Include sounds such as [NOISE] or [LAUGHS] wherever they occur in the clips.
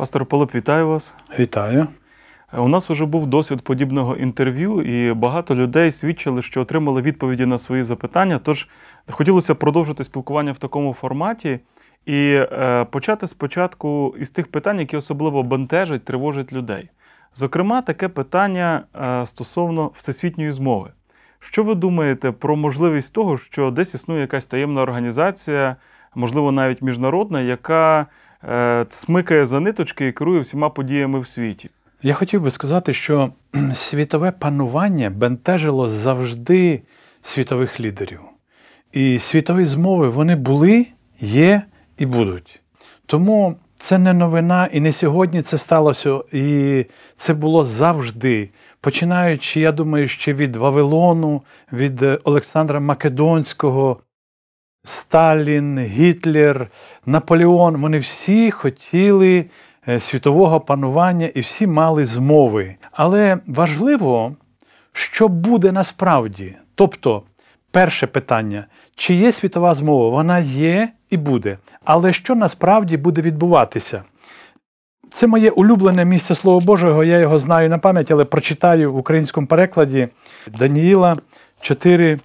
Пастор Пилип, вітаю вас. Вітаю. Е, у нас вже був досвід подібного інтерв'ю, і багато людей свідчили, що отримали відповіді на свої запитання. Тож хотілося продовжити спілкування в такому форматі і е, почати спочатку із тих питань, які особливо бентежать, тривожать людей. Зокрема, таке питання е, стосовно всесвітньої змови. Що ви думаєте про можливість того, що десь існує якась таємна організація, можливо, навіть міжнародна, яка смикає е, за ниточки і керує всіма подіями в світі. Я хотів би сказати, що [CLEARS THROAT] світове панування бентежило завжди світових лідерів. І світові змови вони були, є і будуть. Тому це не новина, і не сьогодні це сталося, і це було завжди. Починаючи, я думаю, ще від Вавилону, від Олександра Македонського, Сталін, Гітлер, Наполеон вони всі хотіли е, світового панування і всі мали змови. Але важливо, що буде насправді. Тобто, перше питання: чи є світова змова? Вона є і буде. Але що насправді буде відбуватися? Це моє улюблене місце Слова Божого, я його знаю на пам'ять, але прочитаю в українському перекладі Даніїла 4,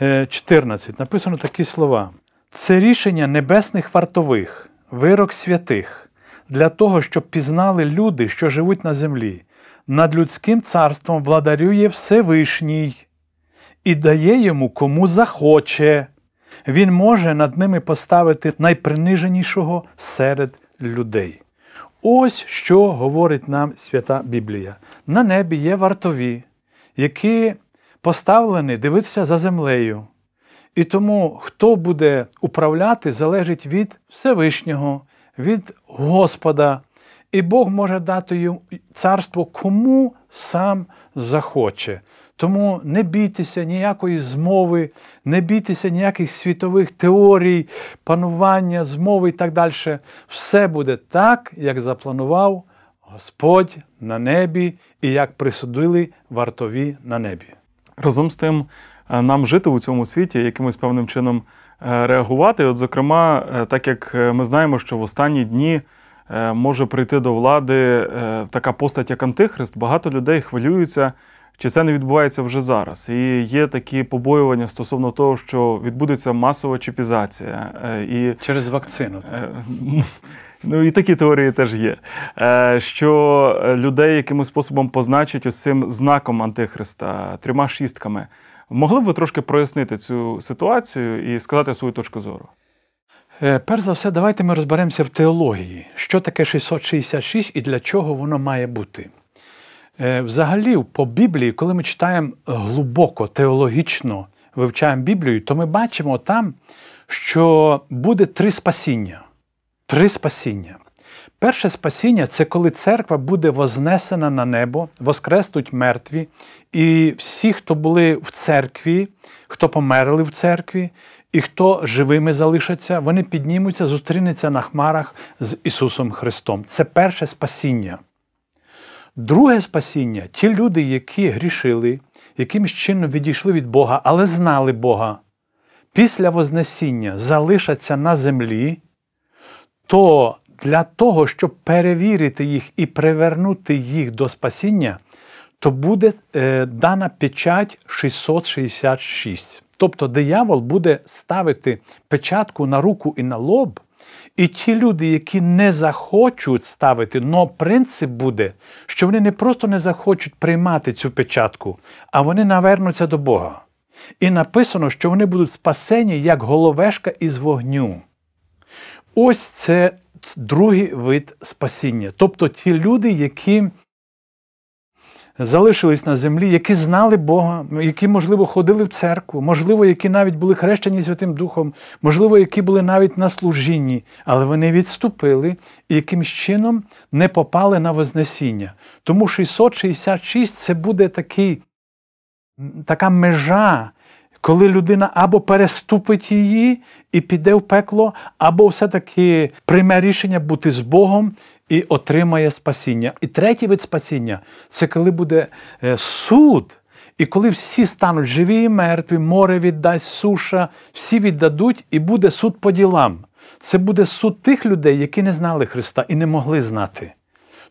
14 е, написано такі слова. Це рішення небесних вартових, вирок святих, для того, щоб пізнали люди, що живуть на землі. Над людським царством владарює Всевишній і дає йому кому захоче. Він може над ними поставити найприниженішого серед людей. Ось що говорить нам свята Біблія. На небі є вартові, які поставлений дивитися за землею. І тому, хто буде управляти, залежить від Всевишнього, від Господа. І Бог може дати царство кому сам захоче. Тому не бійтеся ніякої змови, не бійтеся ніяких світових теорій, панування, змови і так далі. Все буде так, як запланував Господь на небі і як присудили вартові на небі. Разом з тим, е, нам жити у цьому світі якимось певним чином е, реагувати. От, зокрема, е, так як ми знаємо, що в останні дні може прийти до влади така постать, як Антихрист, багато людей хвилюються. Чи це не відбувається вже зараз? І є такі побоювання стосовно того, що відбудеться масова чіпізація і через вакцину. Так? [LAUGHS] Ну і такі теорії теж є. Е, що е, людей якимось способом позначать ось цим знаком Антихриста, трьома шістками. Могли б ви трошки прояснити цю ситуацію і сказати свою точку зору? Е, перш за все, давайте ми розберемося в теології, що таке 666 і для чого воно має бути. Взагалі, по Біблії, коли ми читаємо глибоко, теологічно вивчаємо Біблію, то ми бачимо там, що буде три спасіння три спасіння. Перше спасіння це коли церква буде вознесена на небо, воскреснуть мертві, і всі, хто були в церкві, хто померли в церкві, і хто живими залишаться, вони піднімуться, зустрінуться на хмарах з Ісусом Христом. Це перше спасіння. Друге спасіння ті люди, які грішили, якимсь чином відійшли від Бога, але знали Бога, після Вознесіння залишаться на землі то для того, щоб перевірити їх і привернути їх до спасіння, то буде е, дана печать 666. Тобто диявол буде ставити печатку на руку і на лоб. І ті люди, які не захочуть ставити, але принцип буде, що вони не просто не захочуть приймати цю печатку, а вони навернуться до Бога. І написано, що вони будуть спасені як головешка із вогню. Ось це другий вид спасіння. Тобто ті люди, які залишились на землі, які знали Бога, які, можливо, ходили в церкву, можливо, які навіть були хрещені Святим Духом, можливо, які були навіть на служінні, але вони відступили і якимсь чином не попали на Вознесіння. Тому 666 це буде такий, така межа коли людина або переступить її і піде в пекло, або все-таки прийме рішення бути з Богом і отримає спасіння. І третій вид спасіння це коли буде е, суд. І коли всі стануть живі і мертві, море віддасть, суша, всі віддадуть, і буде суд по ділам. Це буде суд тих людей, які не знали Христа і не могли знати.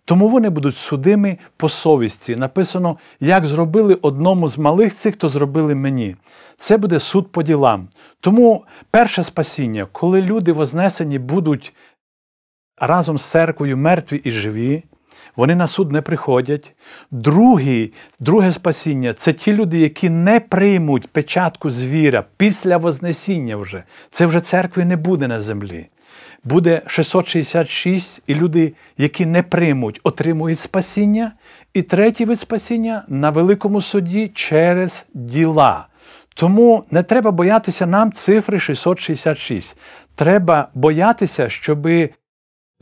Тому вони будуть судимі по совісті. Написано, як зробили одному з малих цих, то зробили мені. Це буде суд по ділам. Тому перше спасіння, коли люди вознесені будуть разом з церквою мертві і живі, вони на суд не приходять. Другий, Друге спасіння це ті люди, які не приймуть печатку звіра після Вознесіння вже. Це вже церкви не буде на землі буде 666 і люди, які не приймуть, отримують спасіння. І третій вид спасіння на великому суді через діла. Тому не треба боятися нам цифри 666. Треба боятися, щоби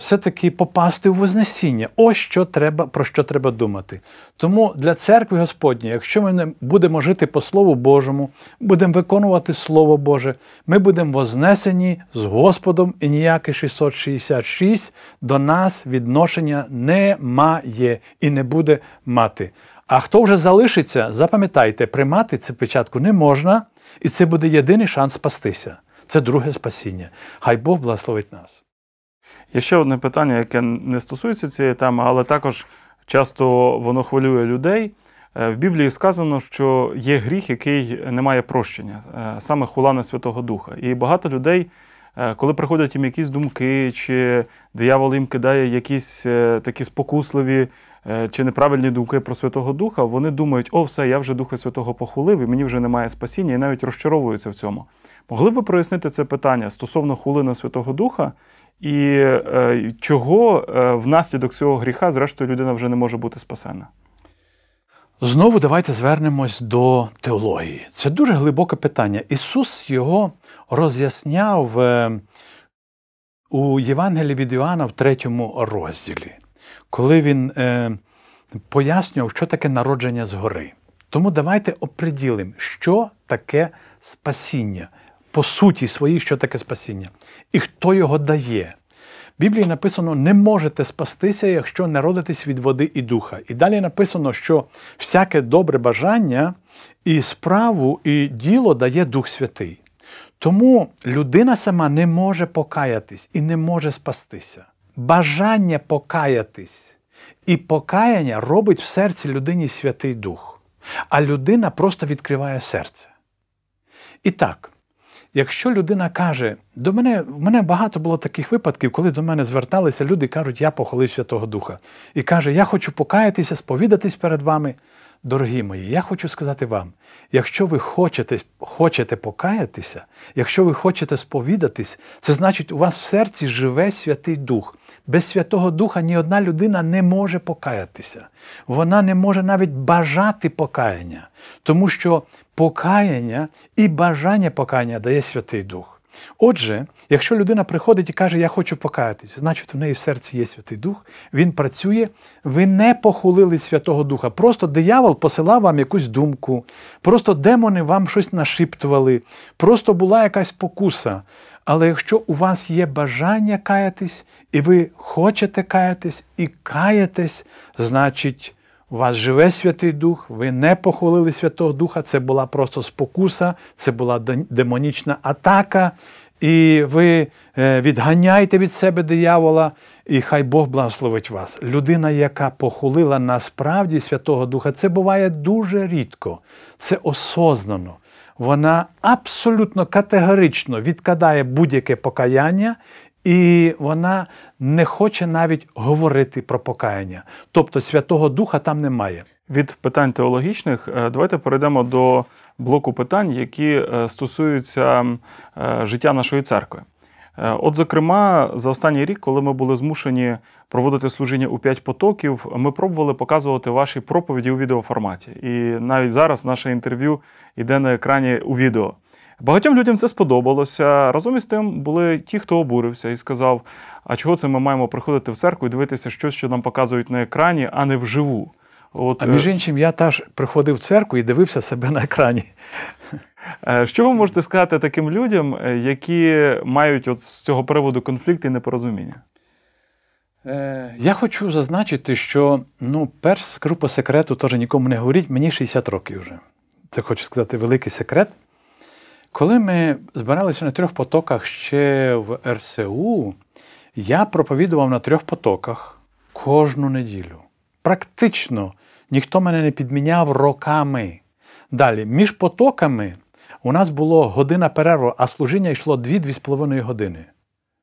все-таки попасти у Вознесіння. Ось що треба, про що треба думати. Тому для церкви Господні, якщо ми будемо жити по Слову Божому, будемо виконувати Слово Боже, ми будемо вознесені з Господом і ніяке 666 до нас відношення не має і не буде мати. А хто вже залишиться, запам'ятайте, приймати цю печатку не можна, і це буде єдиний шанс спастися. Це друге спасіння. Хай Бог благословить нас. Є ще одне питання, яке не стосується цієї теми, але також часто воно хвилює людей. Е, в Біблії сказано, що є гріх, який не має прощення, е, саме хулана Святого Духа. І багато людей, е, коли приходять їм якісь думки, чи диявол їм кидає якісь такі спокусливі чи неправильні думки про Святого Духа, вони думають, о, все, я вже Духа Святого похулив, і мені вже немає спасіння, і навіть розчаровуються в цьому. Могли б ви прояснити це питання стосовно хулина Святого Духа і е, чого е, внаслідок цього гріха, зрештою, людина вже не може бути спасена? Знову давайте звернемось до теології. Це дуже глибоке питання. Ісус його роз'ясняв е, у Євангелії від Іоанна в третьому розділі, коли він пояснював, що таке народження згори. Тому давайте оприділимо, що таке спасіння по суті своїй, що таке спасіння, і хто його дає. В Біблії написано, не можете спастися, якщо не родитесь від води і духа. І далі написано, що всяке добре бажання і справу, і діло дає Дух Святий. Тому людина сама не може покаятись і не може спастися. Бажання покаятись і покаяння робить в серці людині Святий Дух, а людина просто відкриває серце. І так, Якщо людина каже, до мене в мене багато було таких випадків, коли до мене зверталися люди кажуть, я похолив Святого Духа. І каже, я хочу покаятися, сповідатись перед вами. Дорогі мої, я хочу сказати вам: якщо ви хочете хочете покаятися, якщо ви хочете сповідатись, це значить, у вас в серці живе Святий Дух. Без Святого Духа ні одна людина не може покаятися. Вона не може навіть бажати покаяння, тому що покаяння і бажання покаяння дає Святий Дух. Отже, якщо людина приходить і каже, я хочу покаятися, значить в неї в серці є Святий Дух, він працює, ви не похулили Святого Духа. Просто диявол посилав вам якусь думку, просто демони вам щось нашіптували, просто була якась покуса. Але якщо у вас є бажання каятись, і ви хочете каятись і каєтесь, значить, у вас живе Святий Дух, ви не похвалили Святого Духа, це була просто спокуса, це була демонічна атака, і ви е, відганяєте від себе диявола, і хай Бог благословить вас. Людина, яка похулила насправді Святого Духа, це буває дуже рідко, це осознано вона абсолютно категорично відкидає будь-яке покаяння. І вона не хоче навіть говорити про покаяння, тобто Святого Духа там немає. Від питань теологічних е, давайте перейдемо до блоку питань, які е, стосуються е, життя нашої церкви. Е, от, зокрема, за останній рік, коли ми були змушені проводити служіння у п'ять потоків, ми пробували показувати ваші проповіді у відеоформаті. І навіть зараз наше інтерв'ю йде на екрані у відео. Багатьом людям це сподобалося. Разом із тим були ті, хто обурився і сказав: а чого це ми маємо приходити в церкву і дивитися щось, що нам показують на екрані, а не вживу. От, А між е, іншим, я теж приходив в церкву і дивився себе на екрані. Е, що ви можете сказати таким людям, е, які мають от з цього приводу конфлікти і непорозуміння? Е, я хочу зазначити, що ну, перш скажу по секрету, теж нікому не говоріть, мені 60 років вже. Це хочу сказати великий секрет. Коли ми збиралися на трьох потоках ще в РСУ, я проповідував на трьох потоках кожну неділю. Практично ніхто мене не підміняв роками. Далі, між потоками у нас було година перерву, а служіння йшло 2-2,5 години,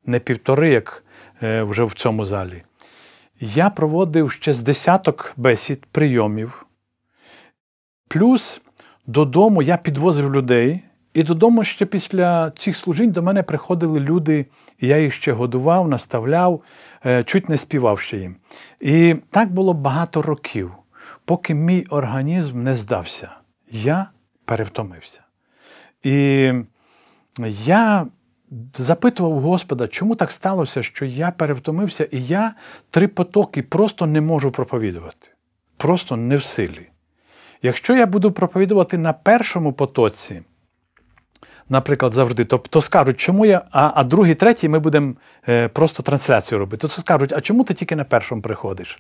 не півтори, як е, вже в цьому залі. Я проводив ще з десяток бесід, прийомів. Плюс додому я підвозив людей, і додому ще після цих служінь до мене приходили люди, і я їх ще годував, наставляв, е, чуть не співав ще їм. І так було багато років, поки мій організм не здався. Я перевтомився. І я запитував Господа, чому так сталося, що я перевтомився, і я три потоки просто не можу проповідувати. Просто не в силі. Якщо я буду проповідувати на першому потоці, наприклад, завжди, то, то скажуть, чому я, а а другий, третій ми будемо е, просто трансляцію робити, то скажуть, а чому ти тільки на першому приходиш?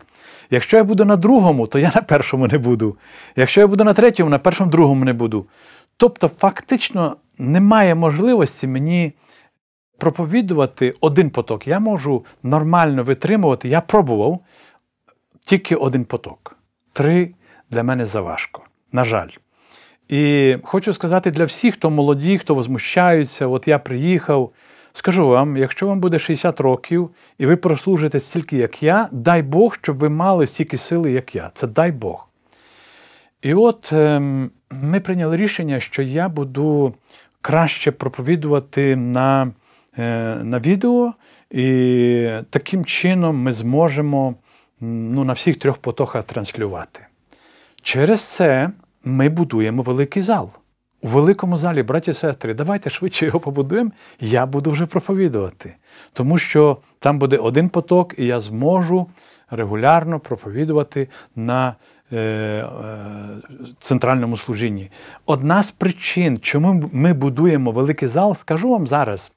Якщо я буду на другому, то я на першому не буду. Якщо я буду на третьому, на першому другому не буду. Тобто, фактично немає можливості мені проповідувати один поток. Я можу нормально витримувати. Я пробував тільки один поток. Три для мене заважко. На жаль. І хочу сказати для всіх, хто молоді, хто возмущаються, от я приїхав. Скажу вам, якщо вам буде 60 років і ви прослужите стільки, як я, дай Бог, щоб ви мали стільки сили, як я. Це дай Бог. І от ем, ми прийняли рішення, що я буду краще проповідувати на, е, на відео, і таким чином ми зможемо ну, на всіх трьох потоках транслювати. Через це ми будуємо великий зал. У великому залі, браті і сестри, давайте швидше його побудуємо, я буду вже проповідувати. Тому що там буде один поток, і я зможу регулярно проповідувати на Е, е, центральному служінні. Одна з причин, чому ми будуємо великий зал, скажу вам зараз.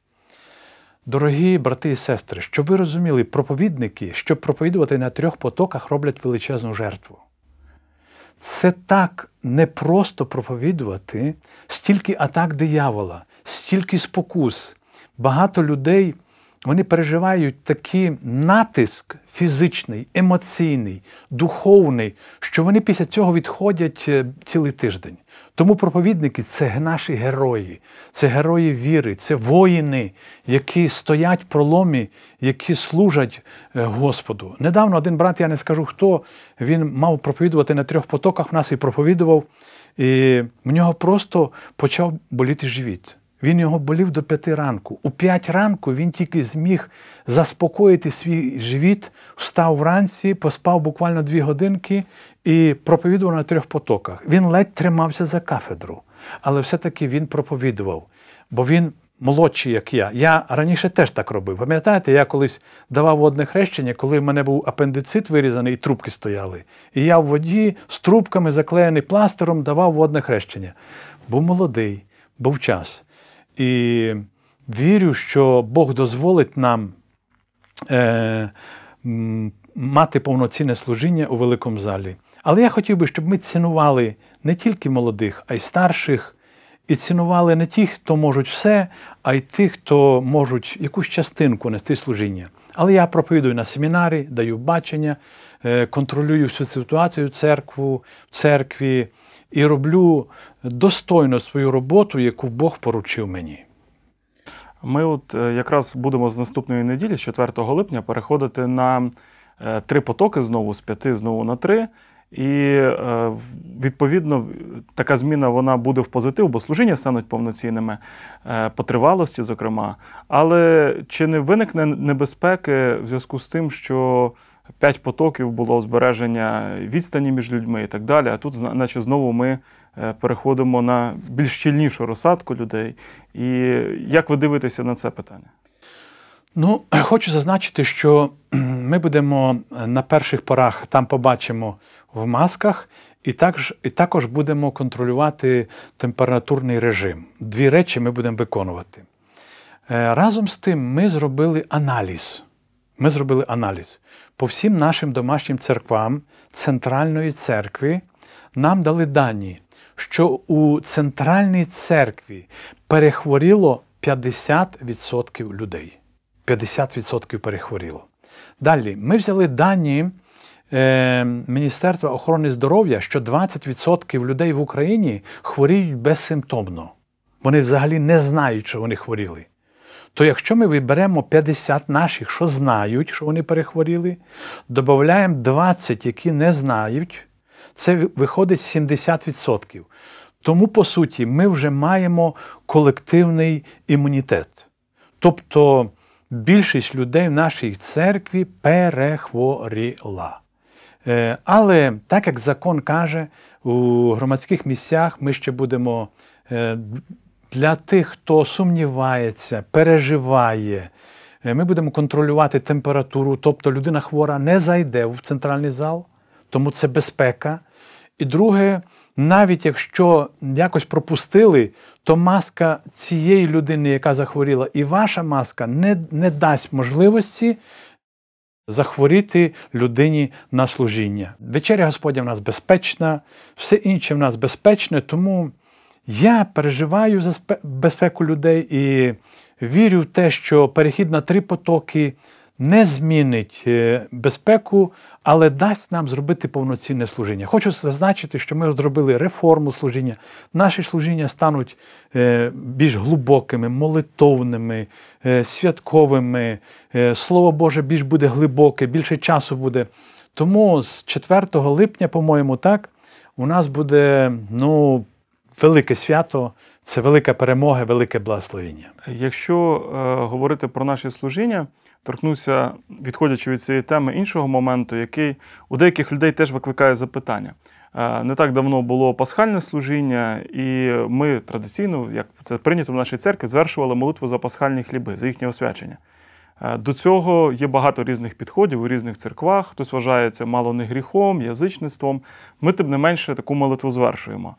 Дорогі брати і сестри, щоб ви розуміли, проповідники, щоб проповідувати на трьох потоках, роблять величезну жертву. Це так непросто проповідувати, стільки атак диявола, стільки спокус. Багато людей вони переживають такий натиск фізичний, емоційний, духовний, що вони після цього відходять е, цілий тиждень. Тому проповідники це наші герої, це герої віри, це воїни, які стоять в проломі, які служать е, Господу. Недавно один брат, я не скажу хто, він мав проповідувати на трьох потоках в нас і проповідував. І в нього просто почав боліти живіт. Він його болів до п'яти ранку. У п'ять ранку він тільки зміг заспокоїти свій живіт, встав вранці, поспав буквально дві годинки і проповідував на трьох потоках. Він ледь тримався за кафедру, але все-таки він проповідував, бо він молодший, як я. Я раніше теж так робив. Пам'ятаєте, я колись давав водне хрещення, коли в мене був апендицит вирізаний і трубки стояли. І я в воді з трубками, заклеєний пластиром, давав водне хрещення. Був молодий, був час. І вірю, що Бог дозволить нам е, мати повноцінне служіння у великому залі. Але я хотів би, щоб ми цінували не тільки молодих, а й старших, і цінували не тих, хто можуть все, а й тих, хто можуть якусь частинку нести служіння. Але я проповідую на семінарі, даю бачення, е, контролюю всю ситуацію церкву, в церкві, і роблю достойно свою роботу, яку Бог поручив мені. Ми от е, якраз будемо з наступної неділі, з 4 липня, переходити на е, три потоки знову з п'яти, знову на три. І е, відповідно така зміна вона буде в позитив, бо служіння стануть повноцінними по тривалості, зокрема. Але чи не виникне небезпеки в зв'язку з тим, що п'ять потоків було збереження відстані між людьми і так далі. А тут, наче знову ми е, переходимо на більш щільнішу розсадку людей. І як ви дивитеся на це питання? Ну, [CLEARS THROAT] хочу зазначити, що ми будемо е, на перших порах там побачимо в масках, і також і також будемо контролювати температурний режим. Дві речі ми будемо виконувати. Е, разом з тим, ми зробили аналіз ми зробили аналіз. По всім нашим домашнім церквам Центральної церкви нам дали дані, що у центральній церкві перехворіло 50% людей. 50% перехворіло. Далі ми взяли дані. Е, Міністерства охорони здоров'я, що 20% людей в Україні хворіють безсимптомно. Вони взагалі не знають, що вони хворіли то якщо ми виберемо 50 наших, що знають, що вони перехворіли, додаємо 20, які не знають, це виходить 70%. Тому, по суті, ми вже маємо колективний імунітет. Тобто більшість людей в нашій церкві перехворіла. Е, але так як закон каже, у громадських місцях ми ще будемо е, для тих, хто сумнівається, переживає. Е, ми будемо контролювати температуру, тобто людина хвора не зайде в центральний зал, тому це безпека. І друге, навіть якщо якось пропустили, то маска цієї людини, яка захворіла, і ваша маска не, не дасть можливості захворіти людині на служіння. Вечеря Господня в нас безпечна, все інше в нас безпечне, тому я переживаю за безпеку людей і вірю в те, що перехід на три потоки не змінить е, безпеку, але дасть нам зробити повноцінне служіння. Хочу зазначити, що ми зробили реформу служіння. Наші служіння стануть е, більш глибокими, молитовними, е, святковими. Слово Боже більш буде глибоке, більше часу буде. Тому з 4 липня, по-моєму, так, у нас буде ну, велике свято, це велика перемога, велике благословіння. Якщо е, говорити про наше служіння, торкнуся, відходячи від цієї теми іншого моменту, який у деяких людей теж викликає запитання. Е, не так давно було пасхальне служіння, і ми традиційно, як це прийнято в нашій церкві, звершували молитву за пасхальні хліби, за їхнє освячення. Е, до цього є багато різних підходів у різних церквах. Хтось вважає це мало не гріхом, язичництвом. Ми, тим не менше, таку молитву звершуємо.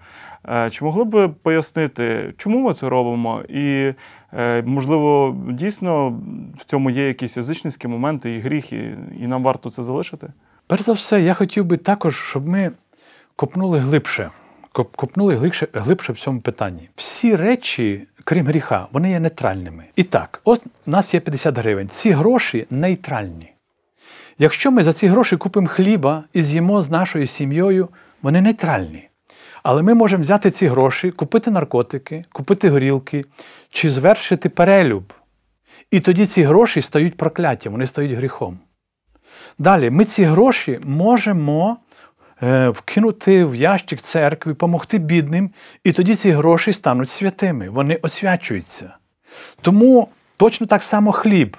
Е, чи могли б пояснити, чому ми це робимо? І, е, можливо, дійсно в цьому є якісь язичницькі моменти і гріхи, і нам варто це залишити? Перш за все, я хотів би також, щоб ми копнули глибше. Копнули глибше, глибше в цьому питанні. Всі речі крім гріха, вони є нейтральними. І так, от у нас є 50 гривень. Ці гроші нейтральні. Якщо ми за ці гроші купимо хліба і з'їмо з нашою сім'єю, вони нейтральні. Але ми можемо взяти ці гроші, купити наркотики, купити горілки чи звершити перелюб. І тоді ці гроші стають прокляттям, вони стають гріхом. Далі, ми ці гроші можемо Е, вкинути в ящик церкви, помогти бідним, і тоді ці гроші стануть святими, вони освячуються. Тому точно так само хліб.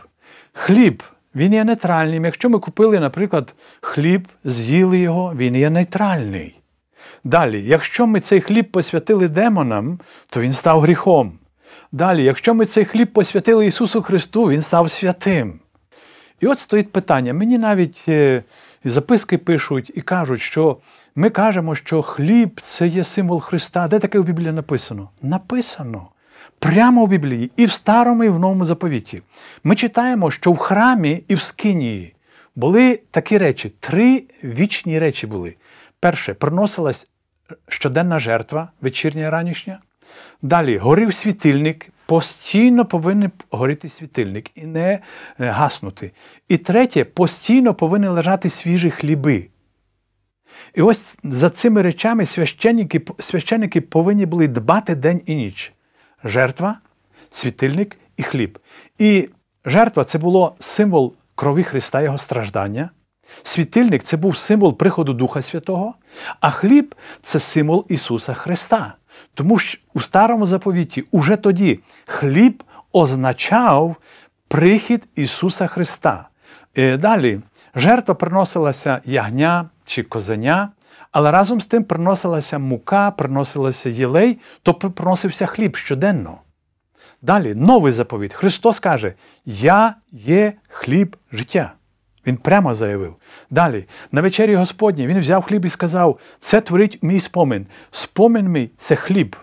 Хліб. Він є нейтральним. Якщо ми купили, наприклад, хліб, з'їли його, він є нейтральний. Далі, якщо ми цей хліб посвятили демонам, то він став гріхом. Далі, якщо ми цей хліб посвятили Ісусу Христу, Він став святим. І от стоїть питання. Мені навіть е, і записки пишуть і кажуть, що ми кажемо, що хліб це є символ Христа. Де таке у Біблії написано? Написано. Прямо у Біблії, і в Старому, і в Новому заповіті. Ми читаємо, що в храмі і в Скинії були такі речі: три вічні речі були. Перше, приносилась щоденна жертва, вечірня і ранішня. Далі горів світильник Постійно повинен горіти світильник і не е, гаснути. І третє, постійно повинні лежати свіжі хліби. І ось за цими речами священники, священники повинні були дбати день і ніч. Жертва, світильник і хліб. І жертва це було символ крові Христа, Його страждання. Світильник це був символ приходу Духа Святого, а хліб це символ Ісуса Христа. Тому що у старому заповіті уже тоді хліб означав прихід Ісуса Христа. Е, далі жертва приносилася ягня чи козеня, але разом з тим приносилася мука, приносилася єлей, то тобто приносився хліб щоденно. Далі новий заповідь. Христос каже: Я є хліб життя. Він прямо заявив. Далі, на вечері Господній, він взяв хліб і сказав: Це творить мій спомин. Спомин мій це хліб.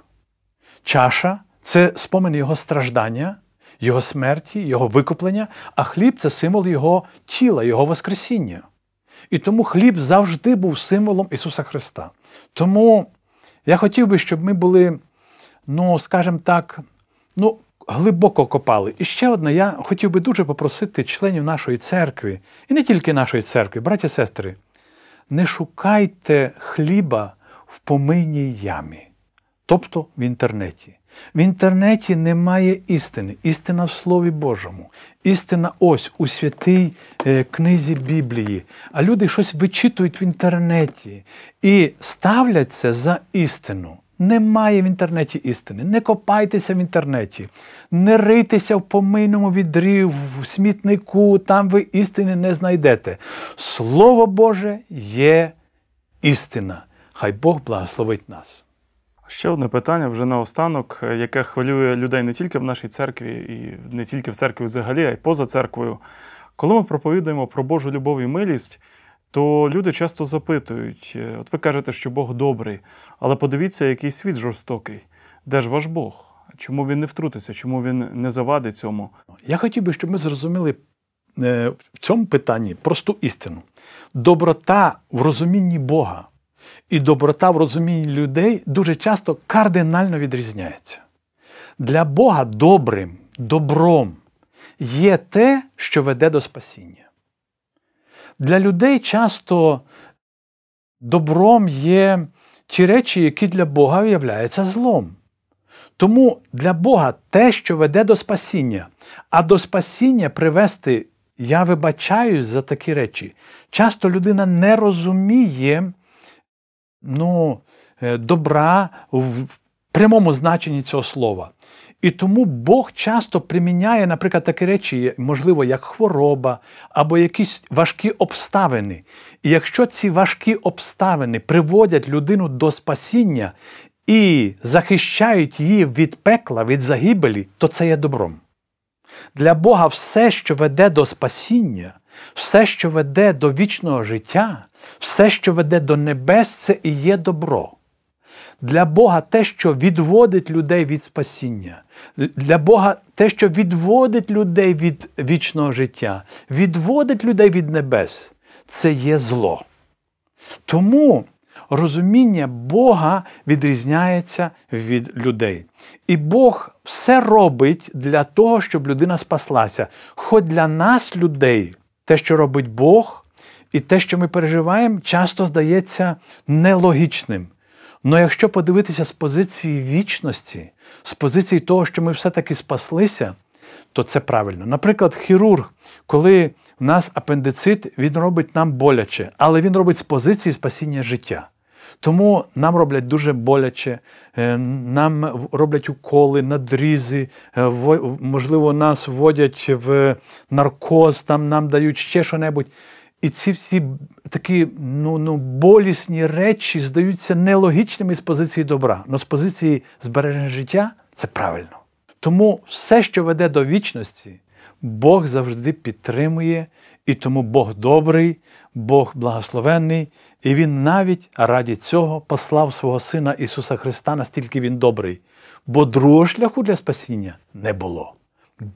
Чаша це спомин його страждання, його смерті, його викуплення, а хліб це символ Його тіла, Його Воскресіння. І тому хліб завжди був символом Ісуса Христа. Тому я хотів би, щоб ми були, ну, скажімо так, ну, глибоко копали. І ще одне, я хотів би дуже попросити членів нашої церкви, і не тільки нашої церкви, браті і сестри, не шукайте хліба в помийній ямі, тобто в інтернеті. В інтернеті немає істини, істина в Слові Божому, істина ось у святій е, книзі Біблії. А люди щось вичитують в інтернеті і ставляться за істину. Немає в інтернеті істини. Не копайтеся в інтернеті, не рийтеся в помийному відрі, в смітнику, там ви істини не знайдете. Слово Боже є істина. Хай Бог благословить нас. Ще одне питання вже наостанок, яке хвилює людей не тільки в нашій церкві, і не тільки в церкві взагалі, а й поза церквою. Коли ми проповідуємо про Божу любов і милість то люди часто запитують: «Е, от ви кажете, що Бог добрий, але подивіться, який світ жорстокий. Де ж ваш Бог? Чому він не втрутиться? Чому він не завадить цьому? Я хотів би, щоб ми зрозуміли е, в цьому питанні просту істину: доброта в розумінні Бога і доброта в розумінні людей дуже часто кардинально відрізняється. Для Бога добрим, добром є те, що веде до спасіння. Для людей часто добром є ті речі, які для Бога являються злом. Тому для Бога те, що веде до спасіння, а до спасіння привести, я вибачаюсь за такі речі. Часто людина не розуміє ну, е, добра в прямому значенні цього слова. І тому Бог часто приміняє, наприклад, такі речі, можливо, як хвороба або якісь важкі обставини. І якщо ці важкі обставини приводять людину до спасіння і захищають її від пекла, від загибелі, то це є добром. Для Бога все, що веде до спасіння, все, що веде до вічного життя, все, що веде до небес, це і є добро. Для Бога те, що відводить людей від спасіння, для Бога те, що відводить людей від вічного життя, відводить людей від небес, це є зло. Тому розуміння Бога відрізняється від людей. І Бог все робить для того, щоб людина спаслася. Хоч для нас, людей, те, що робить Бог, і те, що ми переживаємо, часто здається нелогічним. Ну якщо подивитися з позиції вічності, з позиції того, що ми все-таки спаслися, то це правильно. Наприклад, хірург, коли в нас апендицит, він робить нам боляче, але він робить з позиції спасіння життя. Тому нам роблять дуже боляче, е, нам роблять уколи, надрізи, е, можливо, нас вводять в наркоз, там нам дають ще що-небудь. І ці всі такі ну, ну, болісні речі здаються нелогічними з позиції добра, але з позиції збереження життя це правильно. Тому все, що веде до вічності, Бог завжди підтримує, і тому Бог добрий, Бог благословенний, і Він навіть раді цього послав свого Сина Ісуса Христа, настільки Він добрий, бо другого шляху для спасіння не було.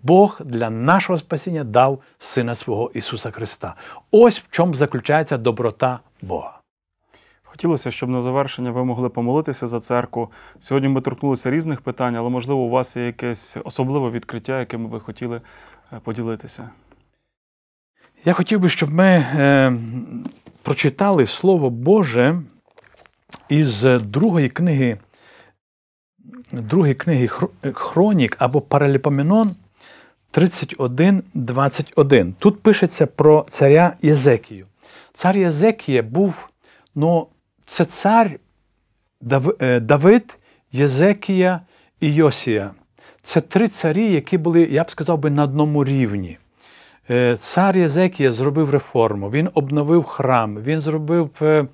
Бог для нашого спасіння дав Сина свого Ісуса Христа. Ось в чому заключається доброта Бога. Хотілося, щоб на завершення ви могли помолитися за церкву. Сьогодні ми торкнулися різних питань, але, можливо, у вас є якесь особливе відкриття, яким ви хотіли е, поділитися. Я хотів би, щоб ми е, прочитали Слово Боже із другої книги другої книги е, Хронік або Параліпоменон, 31.21. Тут пишеться про царя Єзекію. Цар Єзекія був, ну, це цар е, Давид, Єзекія і Йосія. Це три царі, які були, я б сказав би, на одному рівні. Е, цар Єзекія зробив реформу, він обновив храм, він зробив е,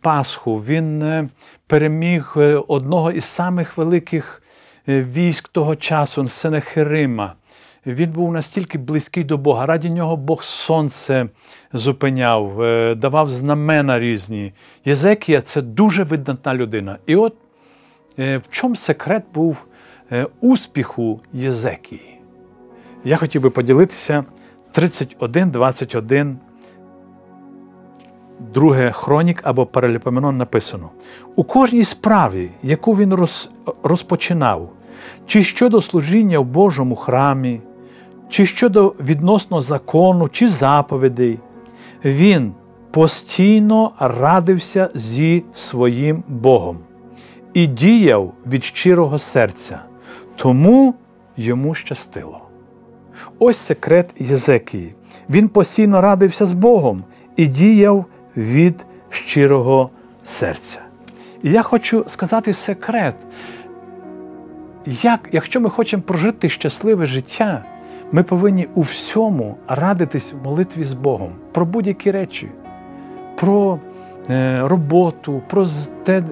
Пасху, він переміг одного із самих великих військ того часу Сенехирима він був настільки близький до Бога. Раді нього Бог сонце зупиняв, е, давав знамена різні. Єзекія це дуже видатна людина. І от е, в чому секрет був е, успіху Єзекії? Я хотів би поділитися 31, 21. Друге хронік або Параліпоменон написано: у кожній справі, яку він розпочинав, чи щодо служіння в Божому храмі, чи щодо відносно закону, чи заповідей, він постійно радився зі своїм Богом і діяв від щирого серця, тому йому щастило. Ось секрет Єзекії. Він постійно радився з Богом і діяв від щирого серця. І я хочу сказати секрет, як, якщо ми хочемо прожити щасливе життя. Ми повинні у всьому радитись в молитві з Богом про будь-які речі, про е, роботу, про те е,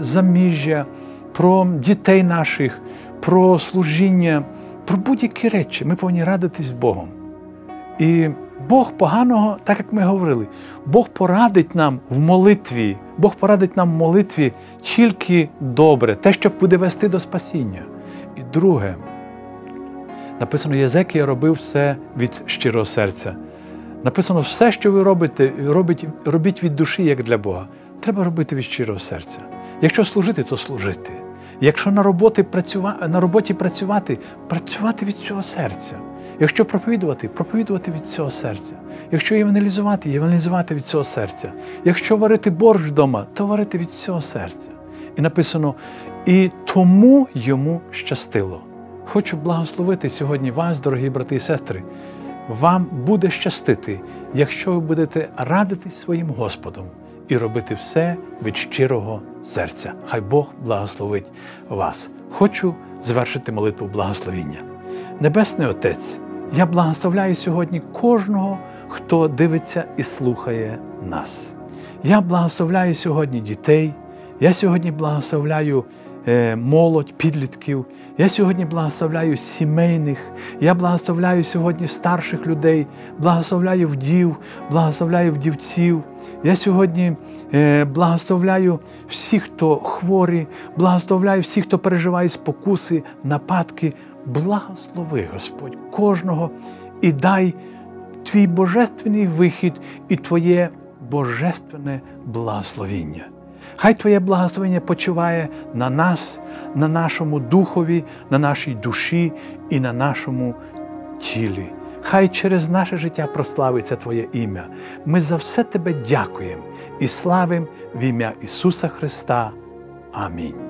заміжжя, про дітей наших, про служіння, про будь-які речі. Ми повинні радитись Богом. І Бог поганого, так як ми говорили, Бог порадить нам в молитві, Бог порадить нам в молитві тільки добре, те, що буде вести до спасіння. І друге. Написано, Єзекія робив все від щирого серця. Написано, все, що ви робите, робіть, робіть від душі, як для Бога. Треба робити від щирого серця. Якщо служити, то служити. Якщо на роботі працювати, на роботі працювати, працювати від цього серця. Якщо проповідувати, проповідувати від цього серця. Якщо євангелізувати, євангелізувати від цього серця. Якщо варити борщ вдома, то варити від цього серця. І написано, і тому йому щастило. Хочу благословити сьогодні вас, дорогі брати і сестри. Вам буде щастити, якщо ви будете радитись своїм Господом і робити все від щирого серця. Хай Бог благословить вас. Хочу звершити молитву благословіння. Небесний Отець, я благословляю сьогодні кожного, хто дивиться і слухає нас. Я благословляю сьогодні дітей. Я сьогодні благословляю. Е, молодь, підлітків. Я сьогодні благословляю сімейних, я благословляю сьогодні старших людей, благословляю вдів, благословляю вдівців. Я сьогодні е, благословляю всіх, хто хворі, благословляю всіх, хто переживає спокуси, нападки. Благослови, Господь, кожного і дай твій божественний вихід і Твоє божественне благословіння. Хай Твоє благословення почуває на нас, на нашому духові, на нашій душі і на нашому тілі. Хай через наше життя прославиться Твоє ім'я. Ми за все Тебе дякуємо і славимо в ім'я Ісуса Христа. Амінь.